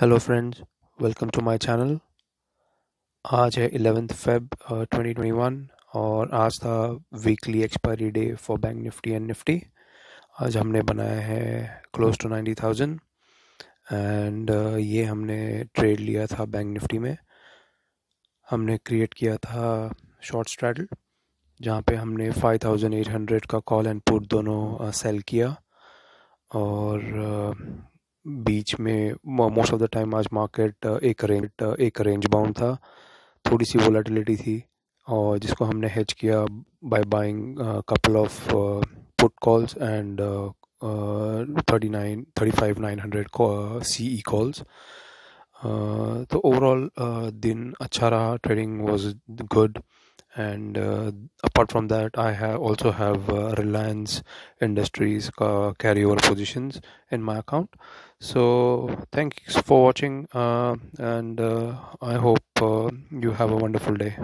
hello friends welcome to my channel आज है eleventh Feb 2021 और आज था weekly expiry day for bank Nifty and Nifty आज हमने बनाया है close to ninety thousand and ये हमने ट्रेड लिया था बैंक निफ्टी में हमने क्रिएट किया था शॉर्ट स्ट्रैटल जहाँ पे हमने फाइव थाउजेंड एट हंड्रेड का कॉल एंड पुट दोनों सेल uh, किया और uh, बीच में मोस्ट ऑफ द टाइम आज मार्केट एक रेंज एक रेंज बाउंड था थोड़ी सी वोलेटिलिटी थी और जिसको हमने हेज किया by buying couple of put calls and thirty nine thirty five nine hundred C E calls तो ओवरऑल दिन अच्छा रहा trading was good and uh, apart from that i have also have uh, reliance industries uh, carryover positions in my account so thanks for watching uh, and uh, i hope uh, you have a wonderful day